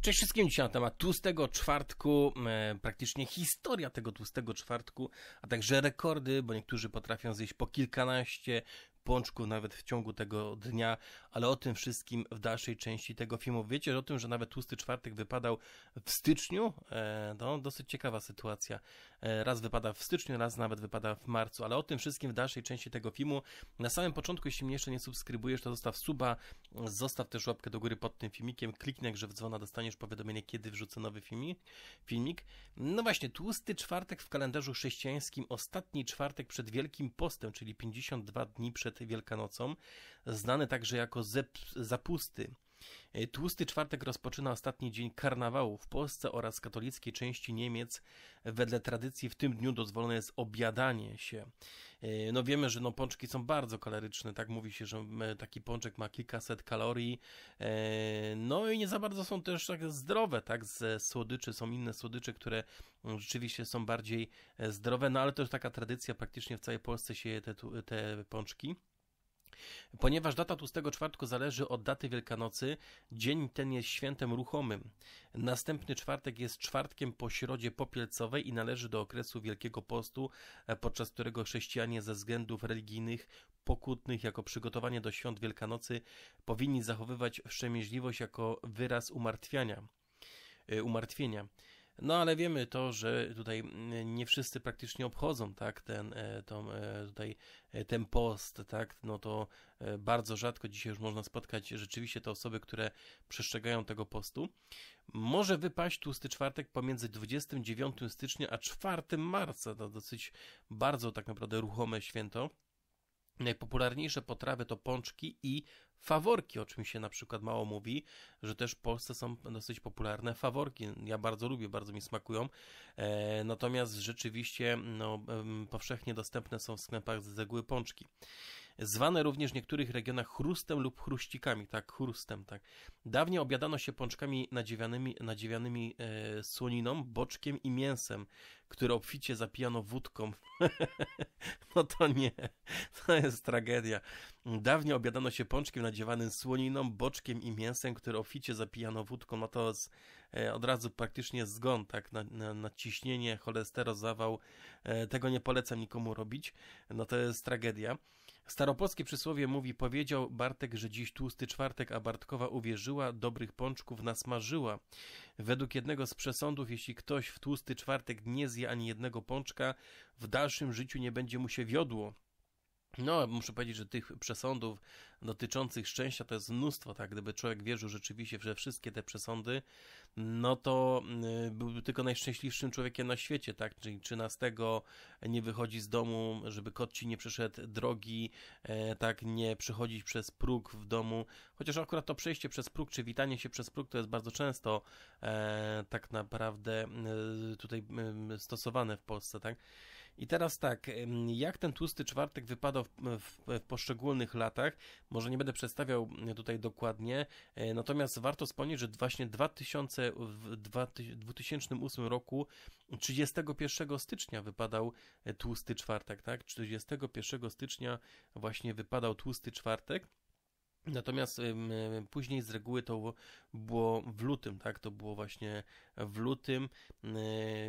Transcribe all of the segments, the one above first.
Cześć wszystkim dzisiaj na temat tłustego czwartku, e, praktycznie historia tego tłustego czwartku, a także rekordy, bo niektórzy potrafią zjeść po kilkanaście pączku nawet w ciągu tego dnia, ale o tym wszystkim w dalszej części tego filmu. Wiecie o tym, że nawet Tłusty Czwartek wypadał w styczniu? E, no, dosyć ciekawa sytuacja. E, raz wypada w styczniu, raz nawet wypada w marcu, ale o tym wszystkim w dalszej części tego filmu. Na samym początku, jeśli mnie jeszcze nie subskrybujesz, to zostaw suba, zostaw też łapkę do góry pod tym filmikiem, kliknij że w dzwona, dostaniesz powiadomienie, kiedy wrzucę nowy filmik. filmik. No właśnie, Tłusty Czwartek w kalendarzu chrześcijańskim, ostatni czwartek przed Wielkim Postem, czyli 52 dni przed Wielkanocą, znany także jako zapusty. E, tłusty czwartek rozpoczyna ostatni dzień karnawału w Polsce oraz katolickiej części Niemiec. Wedle tradycji w tym dniu dozwolone jest obiadanie się. E, no wiemy, że no pączki są bardzo kaloryczne, tak mówi się, że taki pączek ma kilkaset kalorii. E, no i nie za bardzo są też tak zdrowe, tak, z słodyczy, są inne słodycze, które rzeczywiście są bardziej zdrowe, no ale to już taka tradycja, praktycznie w całej Polsce się je te, te pączki. Ponieważ data tłustego czwartku zależy od daty Wielkanocy, dzień ten jest świętem ruchomym. Następny czwartek jest czwartkiem po środzie popielcowej i należy do okresu Wielkiego Postu, e, podczas którego chrześcijanie ze względów religijnych pokutnych jako przygotowanie do świąt Wielkanocy powinni zachowywać wstrzemięźliwość jako wyraz umartwiania e, umartwienia. No ale wiemy to, że tutaj mm, nie wszyscy praktycznie obchodzą, tak, ten, e, tą, e, tutaj, e, ten post, tak, no to bardzo rzadko dzisiaj już można spotkać rzeczywiście te osoby, które przestrzegają tego postu. Może wypaść tłusty czwartek pomiędzy 29 stycznia a 4 marca, to dosyć bardzo tak naprawdę ruchome święto. Najpopularniejsze potrawy to pączki i faworki, o czym się na przykład mało mówi, że też w Polsce są dosyć popularne faworki. Ja bardzo lubię, bardzo mi smakują. E, natomiast rzeczywiście no, powszechnie dostępne są w sklepach z zegły pączki. Zwane również w niektórych regionach chrustem lub chruścikami, tak, chrustem, tak. Dawniej obiadano się pączkami nadziewianymi, nadziewianymi e, słoniną, boczkiem i mięsem które obficie zapijano wódką. no to nie, to jest tragedia. Dawniej obiadano się pączkiem nadziewanym słoniną, boczkiem i mięsem, które obficie zapijano wódką. No to jest od razu praktycznie zgon, tak, na, na, na ciśnienie, cholesterol, zawał. E, tego nie polecam nikomu robić. No to jest tragedia. Staropolskie przysłowie mówi, powiedział Bartek, że dziś tłusty czwartek, a Bartkowa uwierzyła, dobrych pączków nasmażyła. Według jednego z przesądów, jeśli ktoś w tłusty czwartek nie zje ani jednego pączka, w dalszym życiu nie będzie mu się wiodło. No, muszę powiedzieć, że tych przesądów dotyczących szczęścia to jest mnóstwo, tak? Gdyby człowiek wierzył rzeczywiście, że wszystkie te przesądy, no to y, byłby tylko najszczęśliwszym człowiekiem na świecie, tak? Czyli 13 nie wychodzi z domu, żeby kot ci nie przeszedł drogi, e, tak? Nie przechodzić przez próg w domu. Chociaż akurat to przejście przez próg, czy witanie się przez próg, to jest bardzo często e, tak naprawdę y, tutaj y, stosowane w Polsce, tak? I teraz tak, jak ten tłusty czwartek wypadał w, w, w, poszczególnych latach, może nie będę przedstawiał e, tutaj dokładnie, e, natomiast warto wspomnieć, że właśnie 2000, w 2008 roku 31 stycznia wypadał e, tłusty czwartek, tak? 31 stycznia właśnie wypadał tłusty czwartek. Natomiast później z reguły to było w lutym, tak? To było właśnie w lutym,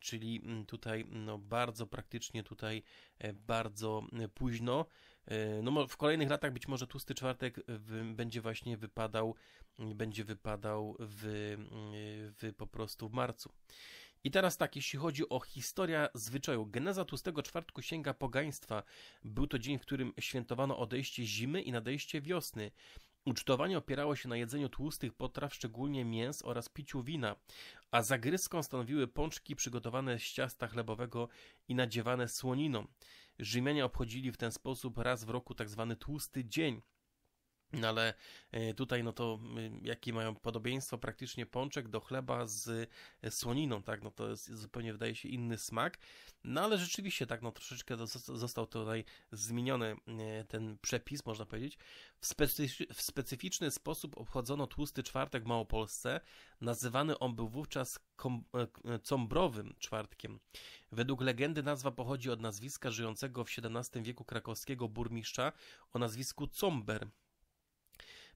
czyli mm, tutaj no bardzo praktycznie tutaj e, bardzo e, późno. E, no w kolejnych latach być może tłusty czwartek będzie właśnie wypadał, będzie wypadał w, w po prostu w marcu. I teraz tak, jeśli chodzi o historię zwyczaju. Geneza tłustego czwartku sięga pogaństwa. Był to dzień, w którym świętowano odejście zimy i nadejście wiosny. Ucztowanie opierało się na jedzeniu tłustych potraw, szczególnie mięs oraz piciu wina, a zagryzką stanowiły pączki przygotowane z ciasta chlebowego i nadziewane słoniną. Rzymianie obchodzili w ten sposób raz w roku tzw. Tak tłusty dzień. No ale e, tutaj no to y, jakie mają podobieństwo praktycznie pączek do chleba z e, słoniną, tak, no to jest zupełnie wydaje się inny smak, no ale rzeczywiście tak, no troszeczkę został tutaj zmieniony e, ten przepis, można powiedzieć. W, specyf w specyficzny sposób obchodzono Tłusty Czwartek w Małopolsce, nazywany on był wówczas cąbrowym Czwartkiem. Według legendy nazwa pochodzi od nazwiska żyjącego w XVII wieku krakowskiego burmistrza o nazwisku Cąber,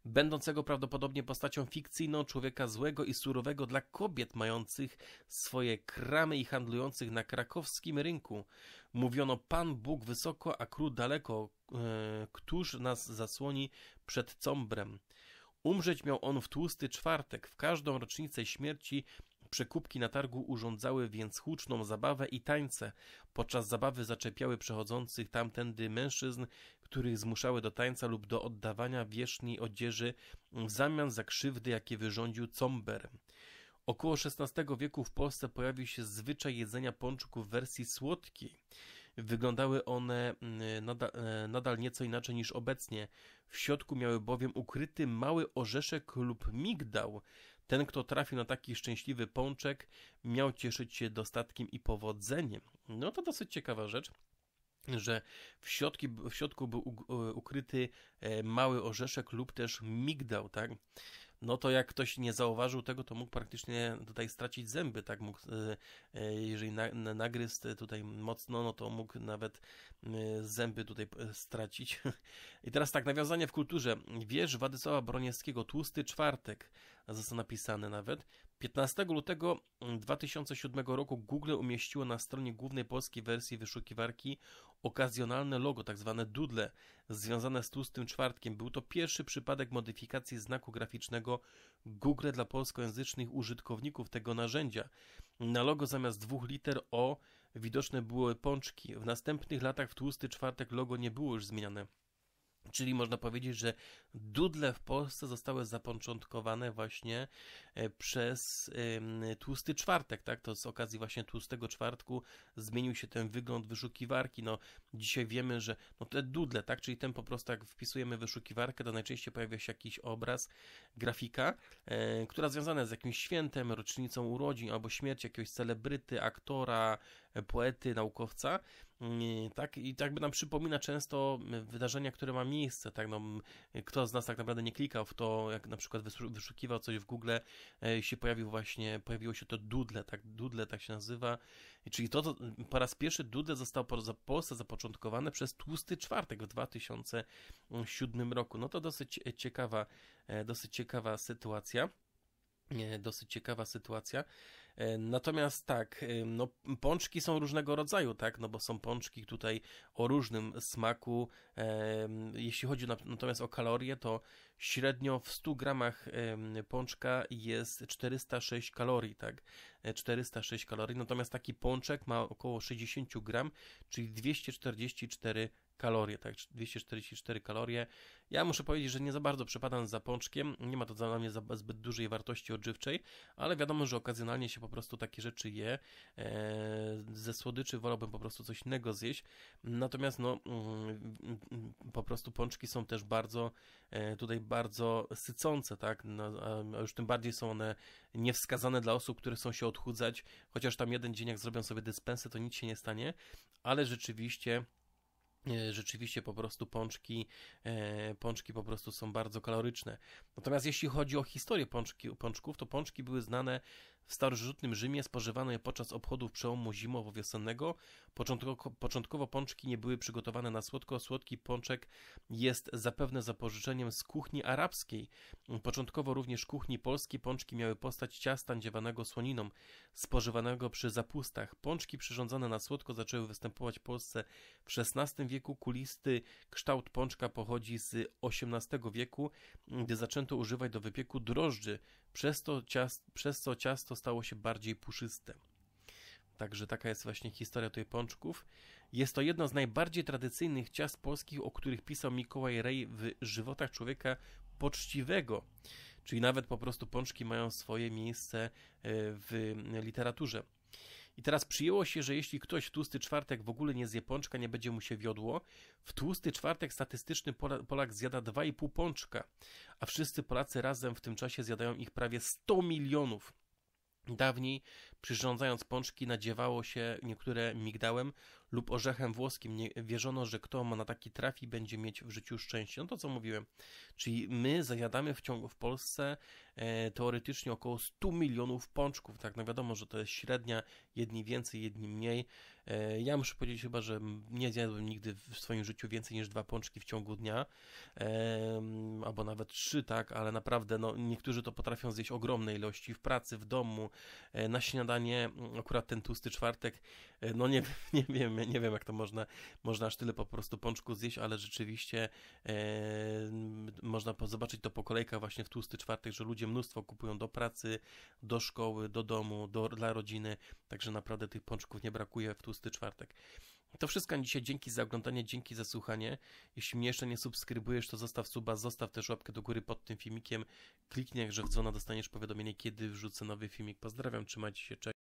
będącego prawdopodobnie postacią fikcyjną człowieka złego i surowego dla kobiet mających swoje kramy i handlujących na krakowskim rynku. Mówiono Pan Bóg wysoko, a król daleko, e, któż nas zasłoni przed cąbrem. Umrzeć miał on w tłusty czwartek, w każdą rocznicę śmierci Przekupki na targu urządzały więc huczną zabawę i tańce. Podczas zabawy zaczepiały przechodzących tamtędy mężczyzn, których zmuszały do tańca lub do oddawania wierzchniej odzieży w zamian za krzywdy, jakie wyrządził Comber. Około XVI wieku w Polsce pojawił się zwyczaj jedzenia pączków w wersji słodkiej. Wyglądały one mm, nadal, e, nadal, nieco inaczej niż obecnie. W środku miały bowiem ukryty mały orzeszek lub migdał. Ten, kto trafił na taki szczęśliwy pączek, miał cieszyć się dostatkiem i powodzeniem. No to dosyć ciekawa rzecz że w, środki, w środku był e, ukryty e, mały orzeszek lub też migdał, tak? No to jak ktoś nie zauważył tego, to mógł praktycznie tutaj stracić zęby, tak? Mógł, e, jeżeli na, nagryzł tutaj mocno, no to mógł nawet zęby tutaj stracić. I teraz tak, nawiązanie w kulturze. Wiesz, Władysława Broniewskiego, Tłusty Czwartek, został napisany nawet. 15 lutego 2007 mm, roku Google umieściło na stronie głównej polskiej wersji wyszukiwarki okazjonalne logo, tak zwane dudle, związane z tłustym czwartkiem. Był to pierwszy przypadek modyfikacji znaku graficznego Google dla polskojęzycznych użytkowników tego narzędzia. Na logo zamiast dwóch liter O widoczne były pączki. W następnych latach w tłusty czwartek logo nie było już zmieniane. Czyli można powiedzieć, że dudle w Polsce zostały zapoczątkowane właśnie e, przez tłusty czwartek, tak? To z okazji właśnie tłustego czwartku zmienił się ten wygląd wyszukiwarki. No, dzisiaj wiemy, że no te dudle, tak? Czyli ten po prostu jak wpisujemy wyszukiwarkę, to najczęściej pojawia się jakiś obraz, grafika, e, która związana jest z jakimś świętem, rocznicą urodzin albo śmierci jakiegoś celebryty, aktora, e, poety, naukowca. Mm, tak, i tak by nam przypomina często mm, wydarzenia, które ma miejsce, tak, no, mm, kto z nas tak naprawdę nie klikał w to, jak na przykład wyszukiwał coś w Google, e, się pojawił właśnie, pojawiło się to Dudle, tak, Dudle tak się nazywa, czyli to, to po raz pierwszy Dudle został w Polsce zapoczątkowane przez Tłusty Czwartek w 2007 roku, no to dosyć e, ciekawa, e, dosyć ciekawa sytuacja dosyć ciekawa sytuacja. E, natomiast tak, e, no pączki są różnego rodzaju, tak, no bo są pączki tutaj o różnym smaku. E, jeśli chodzi natomiast o kalorie, to średnio w 100 gramach pączka jest 406 kalorii, tak, 406 kalorii, natomiast taki pączek ma około 60 gram, czyli 244 kalorii kalorie, tak, 244 kalorie. Ja muszę powiedzieć, że nie za bardzo przepadam za pączkiem, nie ma to dla mnie zbyt dużej wartości odżywczej, ale wiadomo, że okazjonalnie się po prostu takie rzeczy je. E, ze słodyczy wolałbym po prostu coś innego zjeść, natomiast no mm, mm, po prostu pączki są też bardzo e, tutaj bardzo sycące, tak, no, a już tym bardziej są one niewskazane dla osób, które są się odchudzać, chociaż tam jeden dzień jak zrobią sobie dyspensę, to nic się nie stanie, ale rzeczywiście E, rzeczywiście po prostu pączki, e, pączki po prostu są bardzo kaloryczne. Natomiast jeśli chodzi o historię pączki, pączków, to pączki były znane w starożytnym Rzymie spożywano je podczas obchodów przełomu zimowo-wiosennego. Początko, początkowo pączki nie były przygotowane na słodko. Słodki pączek jest zapewne zapożyczeniem z kuchni arabskiej. Początkowo również kuchni polskiej pączki miały postać ciasta dziewanego słoniną, spożywanego przy zapustach. Pączki przyrządzane na słodko zaczęły występować w Polsce w XVI wieku. Kulisty kształt pączka pochodzi z XVIII wieku, gdy zaczęto używać do wypieku drożdży, przez, to ciast, przez co ciasto miasto stało się bardziej puszyste. Także taka jest właśnie historia tych pączków. Jest to jedno z najbardziej tradycyjnych ciast polskich, o których pisał Mikołaj Rej w Żywotach Człowieka Poczciwego. Czyli nawet po prostu pączki mają swoje miejsce e, w literaturze. I teraz przyjęło się, że jeśli ktoś w tłusty czwartek w ogóle nie zje pączka, nie będzie mu się wiodło. W tłusty czwartek statystyczny Polak zjada 2,5 pączka, a wszyscy Polacy razem w tym czasie zjadają ich prawie 100 milionów dawniej Przyrządzając pączki, nadziewało się niektóre migdałem lub orzechem włoskim. Nie, wierzono, że kto ma na taki trafi, będzie mieć w życiu szczęście. No to co mówiłem. Czyli my zajadamy w ciągu w Polsce e, teoretycznie około 100 milionów pączków. Tak, no wiadomo, że to jest średnia, jedni więcej, jedni mniej. E, ja muszę powiedzieć chyba, że nie zjadłem nigdy w swoim życiu więcej niż dwa pączki w ciągu dnia, e, albo nawet trzy, tak, ale naprawdę, no niektórzy to potrafią zjeść ogromne ilości w pracy, w domu, e, na śniadanie opowiadanie, mm, akurat ten tłusty czwartek, e, no nie, nie wiem, nie wiem jak to można, można aż tyle po prostu pączku zjeść, ale rzeczywiście e, można zobaczyć to po kolejkach właśnie w tłusty czwartek, że ludzie mnóstwo kupują do pracy, do szkoły, do domu, do, dla rodziny, także naprawdę tych pączków nie brakuje w tłusty czwartek. To wszystko na dzisiaj. Dzięki za oglądanie, dzięki za słuchanie. Jeśli mnie jeszcze nie subskrybujesz, to zostaw suba, zostaw też łapkę do góry pod tym filmikiem. Kliknij, że w dzwona dostaniesz powiadomienie, kiedy wrzucę nowy filmik. Pozdrawiam, trzymajcie się, cześć.